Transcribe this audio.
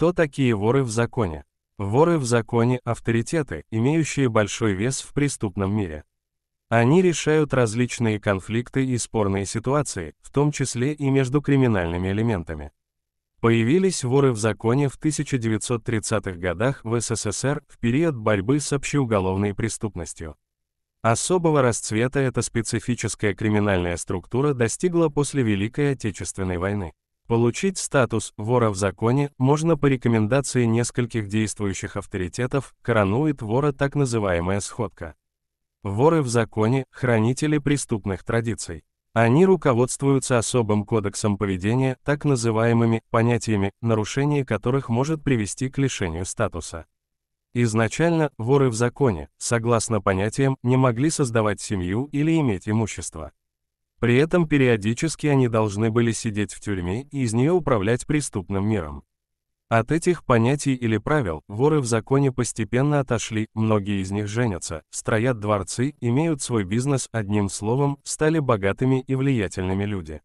Кто такие воры в законе? Воры в законе – авторитеты, имеющие большой вес в преступном мире. Они решают различные конфликты и спорные ситуации, в том числе и между криминальными элементами. Появились воры в законе в 1930-х годах в СССР в период борьбы с общеуголовной преступностью. Особого расцвета эта специфическая криминальная структура достигла после Великой Отечественной войны. Получить статус «вора в законе» можно по рекомендации нескольких действующих авторитетов, коронует вора так называемая сходка. Воры в законе – хранители преступных традиций. Они руководствуются особым кодексом поведения, так называемыми понятиями, нарушение которых может привести к лишению статуса. Изначально воры в законе, согласно понятиям, не могли создавать семью или иметь имущество. При этом периодически они должны были сидеть в тюрьме и из нее управлять преступным миром. От этих понятий или правил воры в законе постепенно отошли, многие из них женятся, строят дворцы, имеют свой бизнес, одним словом, стали богатыми и влиятельными людьми.